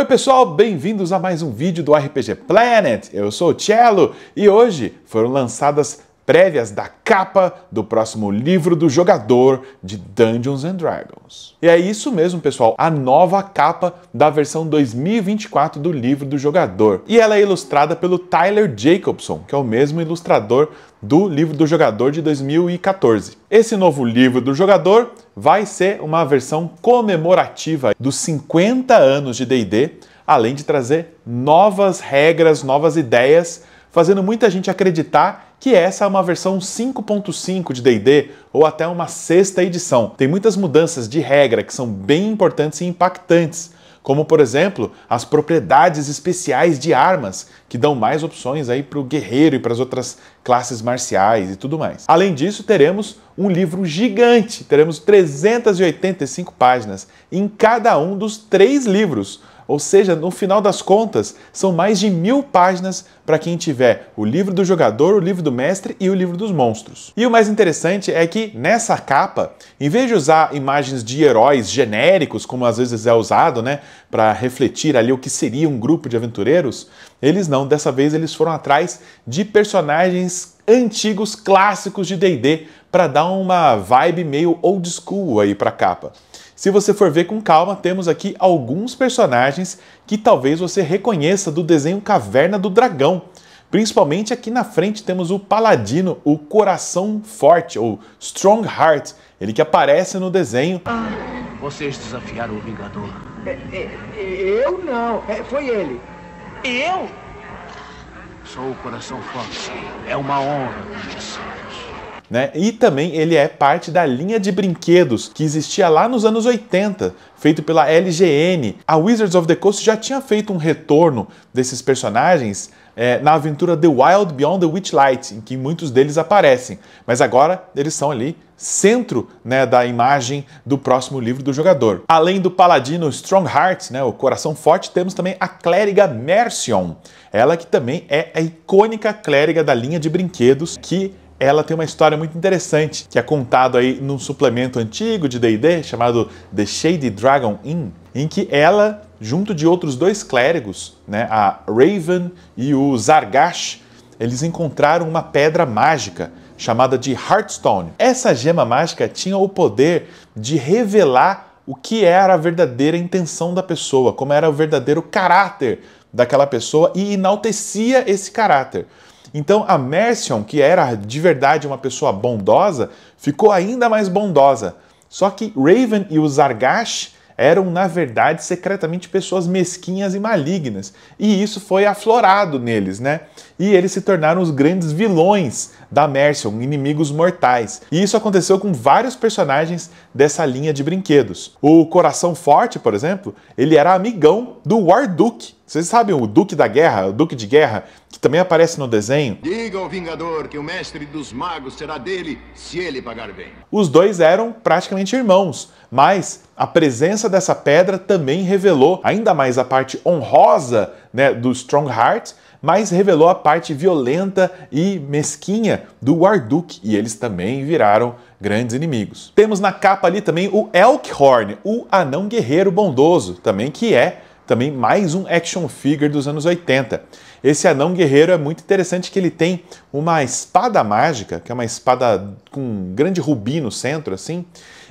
Oi pessoal, bem-vindos a mais um vídeo do RPG Planet. Eu sou o Cello e hoje foram lançadas prévias da capa do próximo livro do jogador de Dungeons and Dragons. E é isso mesmo, pessoal, a nova capa da versão 2024 do livro do jogador. E ela é ilustrada pelo Tyler Jacobson, que é o mesmo ilustrador do livro do jogador de 2014. Esse novo livro do jogador vai ser uma versão comemorativa dos 50 anos de D&D, além de trazer novas regras, novas ideias, fazendo muita gente acreditar que essa é uma versão 5.5 de D&D ou até uma sexta edição. Tem muitas mudanças de regra que são bem importantes e impactantes, como por exemplo as propriedades especiais de armas, que dão mais opções aí para o guerreiro e para as outras classes marciais e tudo mais. Além disso, teremos um livro gigante, teremos 385 páginas em cada um dos três livros, ou seja, no final das contas, são mais de mil páginas para quem tiver o livro do jogador, o livro do mestre e o livro dos monstros. E o mais interessante é que nessa capa, em vez de usar imagens de heróis genéricos, como às vezes é usado, né, para refletir ali o que seria um grupo de aventureiros, eles não, dessa vez eles foram atrás de personagens antigos clássicos de D&D para dar uma vibe meio old school aí para capa. Se você for ver com calma, temos aqui alguns personagens que talvez você reconheça do desenho Caverna do Dragão. Principalmente aqui na frente temos o Paladino, o Coração Forte, ou Strong Heart, ele que aparece no desenho. Ah, vocês desafiaram o Vingador. É, é, é eu não, é, foi ele. Eu? Sou o Coração Forte. É uma honra conhecê né? E também ele é parte da linha de brinquedos que existia lá nos anos 80, feito pela LGN. A Wizards of the Coast já tinha feito um retorno desses personagens é, na aventura The Wild Beyond the Witchlight, em que muitos deles aparecem, mas agora eles são ali centro né, da imagem do próximo livro do jogador. Além do paladino Strongheart, né, o coração forte, temos também a clériga Mercion, ela que também é a icônica clériga da linha de brinquedos que ela tem uma história muito interessante que é contado aí num suplemento antigo de D&D chamado The Shady Dragon Inn, em que ela, junto de outros dois clérigos, né, a Raven e o Zargash, eles encontraram uma pedra mágica chamada de Heartstone. Essa gema mágica tinha o poder de revelar o que era a verdadeira intenção da pessoa, como era o verdadeiro caráter daquela pessoa e enaltecia esse caráter. Então a Mercion, que era de verdade uma pessoa bondosa, ficou ainda mais bondosa. Só que Raven e os Argash eram, na verdade, secretamente pessoas mesquinhas e malignas. E isso foi aflorado neles, né? e eles se tornaram os grandes vilões da Mercion, inimigos mortais. E isso aconteceu com vários personagens dessa linha de brinquedos. O Coração Forte, por exemplo, ele era amigão do War Duke. Vocês sabem o Duque da Guerra, o Duque de Guerra, que também aparece no desenho? Diga ao Vingador que o mestre dos magos será dele se ele pagar bem. Os dois eram praticamente irmãos, mas a presença dessa pedra também revelou ainda mais a parte honrosa né, do Strongheart mas revelou a parte violenta e mesquinha do Warduk, e eles também viraram grandes inimigos. Temos na capa ali também o Elkhorn, o anão guerreiro bondoso, também que é também mais um action figure dos anos 80. Esse anão guerreiro é muito interessante que ele tem uma espada mágica, que é uma espada com um grande rubi no centro assim,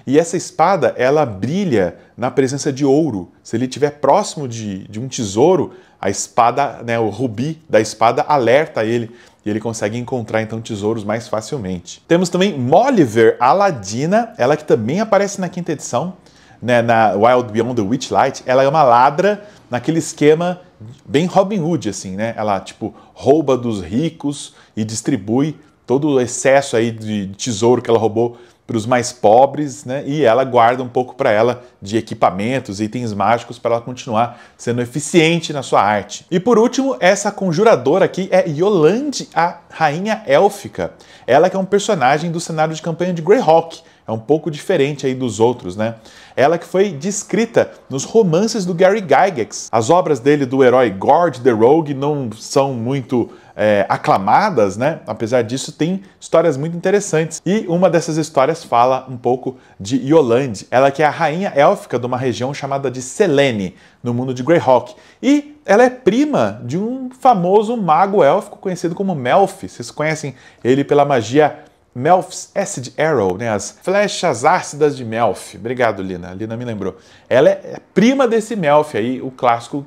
e essa espada, ela brilha na presença de ouro. Se ele estiver próximo de, de um tesouro, a espada, né, o rubi da espada alerta ele e ele consegue encontrar então tesouros mais facilmente. Temos também Moliver Aladina, ela que também aparece na quinta edição, né, na Wild Beyond the Witchlight. Ela é uma ladra naquele esquema bem Robin Hood assim, né? Ela tipo rouba dos ricos e distribui todo o excesso aí de tesouro que ela roubou para os mais pobres, né? E ela guarda um pouco para ela de equipamentos, itens mágicos para ela continuar sendo eficiente na sua arte. E por último, essa conjuradora aqui é Yolande, a rainha élfica. Ela que é um personagem do cenário de campanha de Greyhawk, é um pouco diferente aí dos outros, né? Ela que foi descrita nos romances do Gary Gygax. As obras dele do herói Gord the Rogue não são muito é, aclamadas, né? Apesar disso, tem histórias muito interessantes. E uma dessas histórias fala um pouco de Yolande, ela que é a rainha élfica de uma região chamada de Selene, no mundo de Greyhawk. E ela é prima de um famoso mago élfico conhecido como Melfi. Vocês conhecem ele pela magia Melf's Acid Arrow, né? As flechas ácidas de Melf. Obrigado, Lina. A Lina me lembrou. Ela é prima desse Melf aí, o clássico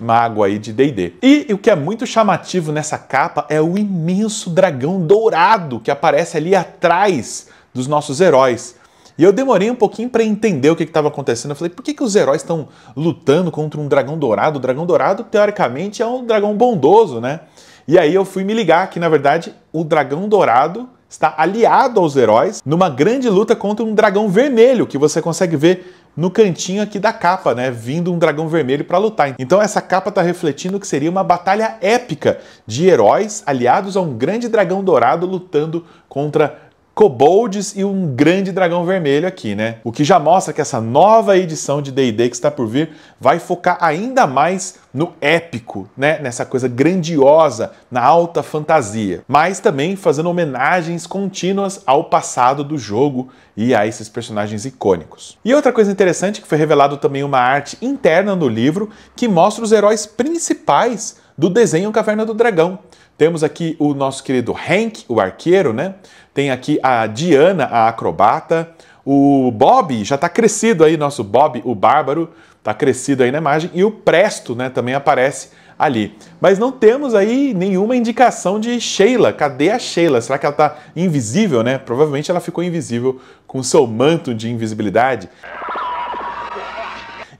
mago aí de D&D. E o que é muito chamativo nessa capa é o imenso dragão dourado que aparece ali atrás dos nossos heróis. E eu demorei um pouquinho para entender o que estava acontecendo. Eu falei, por que, que os heróis estão lutando contra um dragão dourado? O dragão dourado, teoricamente, é um dragão bondoso, né? E aí eu fui me ligar que, na verdade, o dragão dourado está aliado aos heróis numa grande luta contra um dragão vermelho que você consegue ver no cantinho aqui da capa, né? Vindo um dragão vermelho para lutar. Então essa capa está refletindo que seria uma batalha épica de heróis aliados a um grande dragão dourado lutando contra kobolds e um grande dragão vermelho aqui, né? O que já mostra que essa nova edição de D&D que está por vir vai focar ainda mais no épico, né? Nessa coisa grandiosa, na alta fantasia, mas também fazendo homenagens contínuas ao passado do jogo e a esses personagens icônicos. E outra coisa interessante que foi revelado também uma arte interna no livro que mostra os heróis principais do desenho Caverna do Dragão. Temos aqui o nosso querido Hank, o arqueiro, né? Tem aqui a Diana, a acrobata. O Bob já está crescido aí, nosso Bob, o bárbaro, está crescido aí na imagem. E o Presto, né, também aparece ali. Mas não temos aí nenhuma indicação de Sheila. Cadê a Sheila? Será que ela está invisível, né? Provavelmente ela ficou invisível com seu manto de invisibilidade.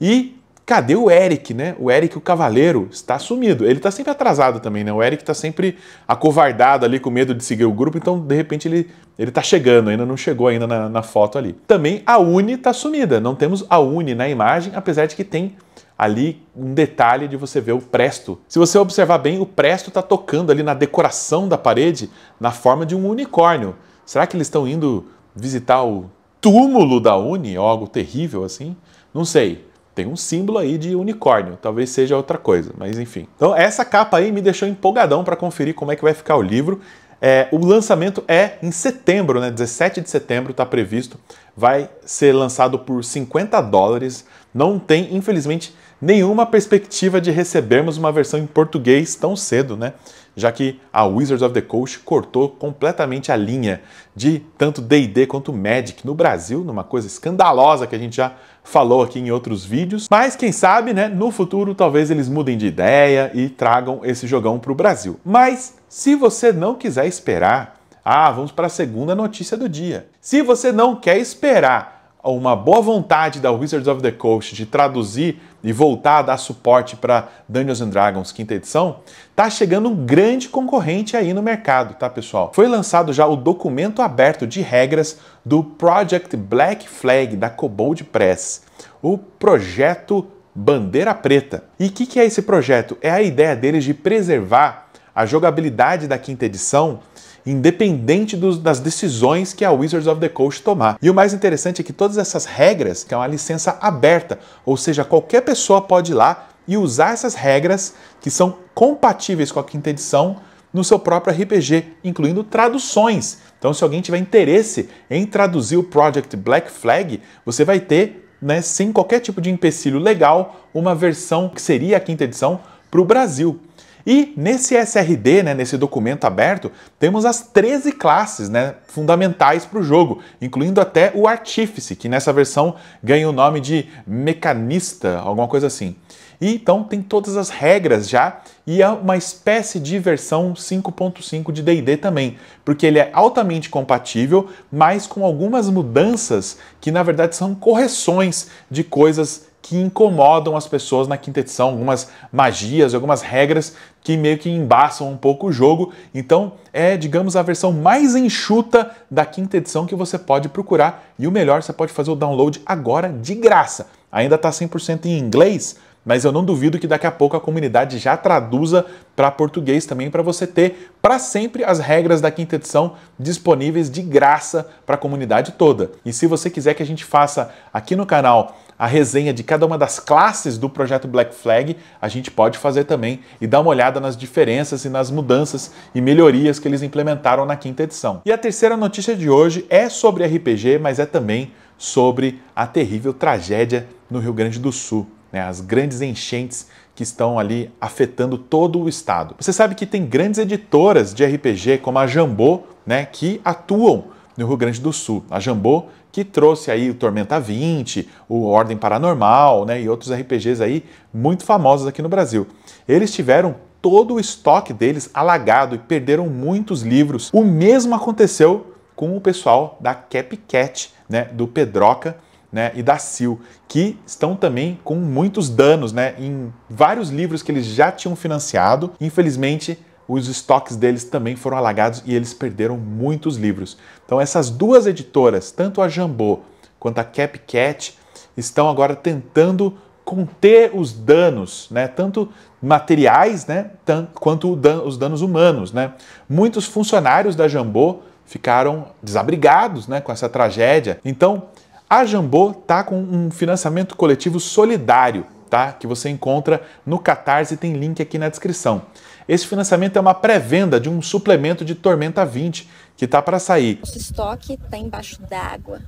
E Cadê o Eric, né? O Eric, o cavaleiro, está sumido. Ele está sempre atrasado também, né? O Eric está sempre acovardado ali com medo de seguir o grupo, então de repente ele ele está chegando, ainda não chegou ainda na, na foto ali. Também a Uni está sumida. Não temos a Uni na imagem, apesar de que tem ali um detalhe de você ver o presto. Se você observar bem, o presto está tocando ali na decoração da parede na forma de um unicórnio. Será que eles estão indo visitar o túmulo da Uni ou algo terrível assim? Não sei. Tem um símbolo aí de unicórnio, talvez seja outra coisa, mas enfim. Então essa capa aí me deixou empolgadão para conferir como é que vai ficar o livro. É, o lançamento é em setembro, né? 17 de setembro está previsto. Vai ser lançado por 50 dólares. Não tem, infelizmente, nenhuma perspectiva de recebermos uma versão em português tão cedo, né? já que a Wizards of the Coast cortou completamente a linha de tanto D&D quanto Magic no Brasil, numa coisa escandalosa que a gente já falou aqui em outros vídeos. Mas quem sabe, né, no futuro talvez eles mudem de ideia e tragam esse jogão para o Brasil. Mas se você não quiser esperar, ah, vamos para a segunda notícia do dia. Se você não quer esperar uma boa vontade da Wizards of the Coast de traduzir e voltar a dar suporte para Dungeons and Dragons quinta edição, tá chegando um grande concorrente aí no mercado, tá pessoal? Foi lançado já o documento aberto de regras do Project Black Flag da Cobold Press, o projeto Bandeira Preta. E o que, que é esse projeto? É a ideia deles de preservar a jogabilidade da quinta edição independente dos, das decisões que a Wizards of the Coast tomar. E o mais interessante é que todas essas regras, que é uma licença aberta, ou seja, qualquer pessoa pode ir lá e usar essas regras que são compatíveis com a quinta edição no seu próprio RPG, incluindo traduções. Então, se alguém tiver interesse em traduzir o Project Black Flag, você vai ter, né, sem qualquer tipo de empecilho legal, uma versão que seria a quinta edição para o Brasil. E nesse SRD, né, nesse documento aberto, temos as 13 classes né, fundamentais para o jogo, incluindo até o Artífice, que nessa versão ganha o nome de Mecanista, alguma coisa assim. E então tem todas as regras já e é uma espécie de versão 5.5 de D&D também, porque ele é altamente compatível, mas com algumas mudanças que na verdade são correções de coisas que incomodam as pessoas na quinta edição, algumas magias, algumas regras que meio que embaçam um pouco o jogo. Então, é, digamos, a versão mais enxuta da quinta edição que você pode procurar. E o melhor, você pode fazer o download agora de graça. Ainda está 100% em inglês, mas eu não duvido que daqui a pouco a comunidade já traduza para português também para você ter para sempre as regras da quinta edição disponíveis de graça para a comunidade toda. E se você quiser que a gente faça aqui no canal a resenha de cada uma das classes do projeto Black Flag, a gente pode fazer também e dar uma olhada nas diferenças e nas mudanças e melhorias que eles implementaram na quinta edição. E a terceira notícia de hoje é sobre RPG, mas é também sobre a terrível tragédia no Rio Grande do Sul, né? as grandes enchentes que estão ali afetando todo o estado. Você sabe que tem grandes editoras de RPG como a Jambô, né, que atuam no Rio Grande do Sul. A Jambô que trouxe aí o Tormenta 20, o Ordem Paranormal, né, e outros RPGs aí muito famosos aqui no Brasil. Eles tiveram todo o estoque deles alagado e perderam muitos livros. O mesmo aconteceu com o pessoal da CapCat, né, do Pedroca, né, e da Sil, que estão também com muitos danos, né, em vários livros que eles já tinham financiado. Infelizmente, os estoques deles também foram alagados e eles perderam muitos livros. Então essas duas editoras, tanto a Jambô quanto a CapCat, estão agora tentando conter os danos, né? tanto materiais né? Tanto quanto dan os danos humanos. Né? Muitos funcionários da Jambô ficaram desabrigados né? com essa tragédia. Então, a Jambô está com um financiamento coletivo solidário, tá? que você encontra no Catarse, tem link aqui na descrição. Esse financiamento é uma pré-venda de um suplemento de Tormenta 20 que está para sair. O estoque está embaixo d'água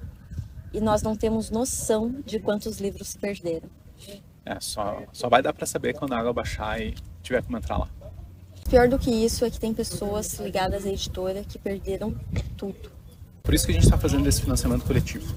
e nós não temos noção de quantos livros se perderam. É, só, só vai dar para saber quando a água baixar e tiver como entrar lá. Pior do que isso é que tem pessoas ligadas à editora que perderam tudo. Por isso que a gente está fazendo esse financiamento coletivo.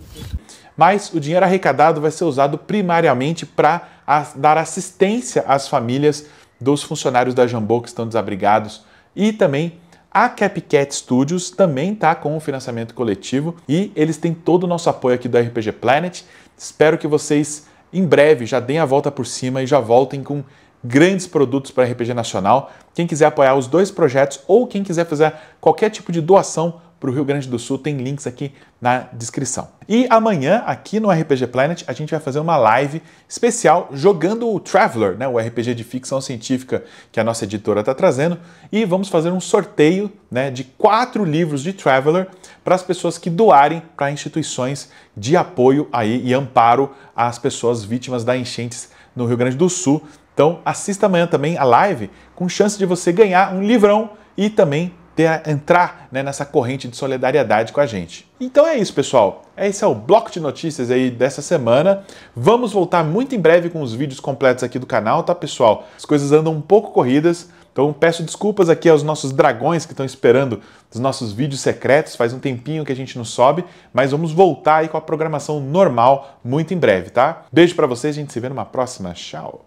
Mas o dinheiro arrecadado vai ser usado primariamente para dar assistência às famílias dos funcionários da Jambô que estão desabrigados e também a CapCat Studios também está com o financiamento coletivo e eles têm todo o nosso apoio aqui do RPG Planet. Espero que vocês em breve já deem a volta por cima e já voltem com grandes produtos para RPG Nacional. Quem quiser apoiar os dois projetos ou quem quiser fazer qualquer tipo de doação para o Rio Grande do Sul, tem links aqui na descrição. E amanhã, aqui no RPG Planet, a gente vai fazer uma live especial jogando o Traveler, né, o RPG de ficção científica que a nossa editora está trazendo, e vamos fazer um sorteio né, de quatro livros de Traveler para as pessoas que doarem para instituições de apoio aí e amparo às pessoas vítimas da enchentes no Rio Grande do Sul. Então assista amanhã também a live com chance de você ganhar um livrão e também ter, entrar né, nessa corrente de solidariedade com a gente. Então é isso, pessoal. Esse é o bloco de notícias aí dessa semana. Vamos voltar muito em breve com os vídeos completos aqui do canal, tá, pessoal? As coisas andam um pouco corridas, então peço desculpas aqui aos nossos dragões que estão esperando os nossos vídeos secretos. Faz um tempinho que a gente não sobe, mas vamos voltar aí com a programação normal muito em breve, tá? Beijo para vocês, a gente se vê numa próxima. Tchau.